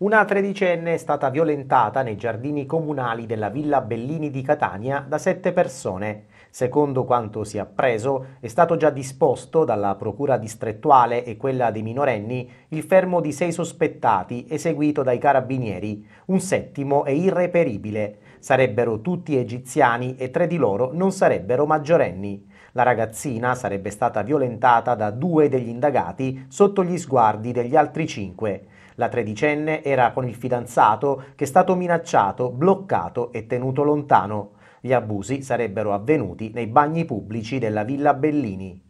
Una tredicenne è stata violentata nei giardini comunali della Villa Bellini di Catania da sette persone. Secondo quanto si è appreso, è stato già disposto dalla Procura distrettuale e quella dei minorenni il fermo di sei sospettati eseguito dai carabinieri. Un settimo è irreperibile. Sarebbero tutti egiziani e tre di loro non sarebbero maggiorenni. La ragazzina sarebbe stata violentata da due degli indagati sotto gli sguardi degli altri cinque. La tredicenne era con il fidanzato che è stato minacciato, bloccato e tenuto lontano. Gli abusi sarebbero avvenuti nei bagni pubblici della Villa Bellini.